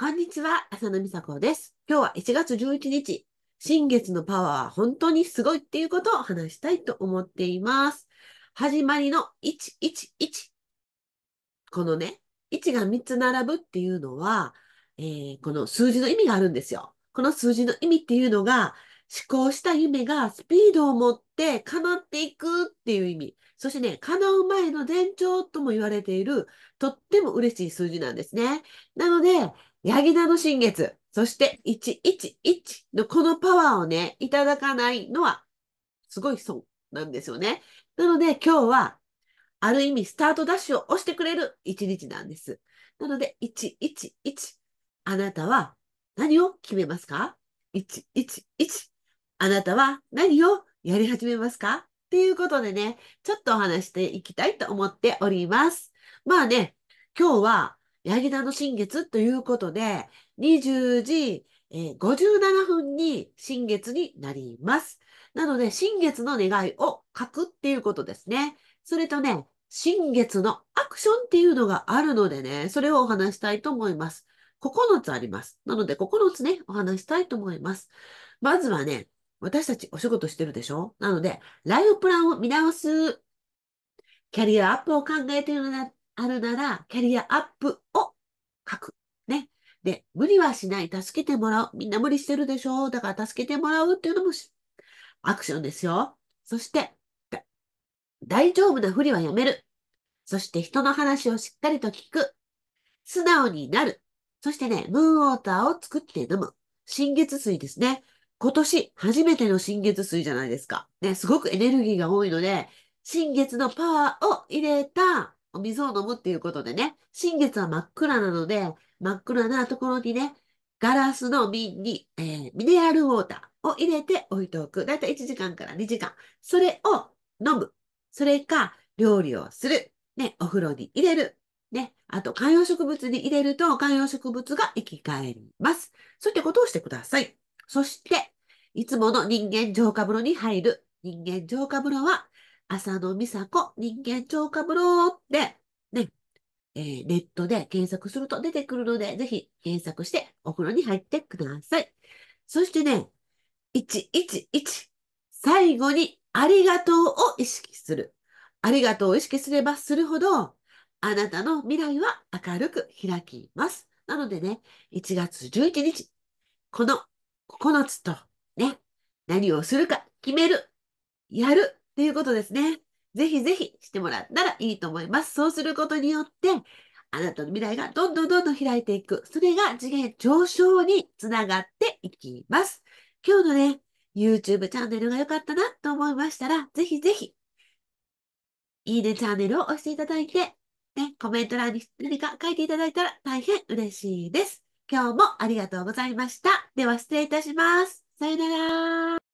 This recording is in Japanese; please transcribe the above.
こんにちは、浅野美佐子です。今日は1月11日、新月のパワーは本当にすごいっていうことを話したいと思っています。始まりの111。このね、1が3つ並ぶっていうのは、えー、この数字の意味があるんですよ。この数字の意味っていうのが、思考した夢がスピードを持って叶っていくっていう意味。そしてね、叶う前の前兆とも言われている、とっても嬉しい数字なんですね。なので、ヤギナの新月、そして111のこのパワーをね、いただかないのは、すごい損なんですよね。なので、今日は、ある意味、スタートダッシュを押してくれる一日なんです。なので、111。あなたは何を決めますか ?111。あなたは何をやり始めますかっていうことでね、ちょっとお話していきたいと思っております。まあね、今日は、ヤギ田の新月ということで、20時、え57分に新月になります。なので、新月の願いを書くっていうことですね。それとね、新月のアクションっていうのがあるのでね、それをお話したいと思います。9つあります。なので、9つね、お話したいと思います。まずはね、私たちお仕事してるでしょなので、ライフプランを見直す。キャリアアップを考えているのな、あるなら、キャリアアップを書く。ね。で、無理はしない。助けてもらう。みんな無理してるでしょだから助けてもらうっていうのもアクションですよ。そして、大丈夫なふりはやめる。そして人の話をしっかりと聞く。素直になる。そしてね、ムーンウォーターを作って飲む。新月水ですね。今年初めての新月水じゃないですか。ね、すごくエネルギーが多いので、新月のパワーを入れたお水を飲むっていうことでね、新月は真っ暗なので、真っ暗なところにね、ガラスの瓶に、えー、ミネラルウォーターを入れて置いておく。だいたい1時間から2時間。それを飲む。それか、料理をする。ね、お風呂に入れる。ね、あと、観葉植物に入れると、観葉植物が生き返ります。そういったことをしてください。そして、いつもの人間浄化風呂に入る。人間浄化風呂は、浅野美佐子人間浄化風呂って、ね、えー、ネットで検索すると出てくるので、ぜひ検索してお風呂に入ってください。そしてね、111。最後に、ありがとうを意識する。ありがとうを意識すればするほど、あなたの未来は明るく開きます。なのでね、1月11日、この9つと何をするか決める、やるっていうことですね。ぜひぜひしてもらったらいいと思います。そうすることによって、あなたの未来がどんどんどんどん開いていく。それが次元上昇につながっていきます。今日のね、YouTube チャンネルが良かったなと思いましたら、ぜひぜひ、いいねチャンネルを押していただいて、ね、コメント欄に何か書いていただいたら大変嬉しいです。今日もありがとうございました。では失礼いたします。さよなら。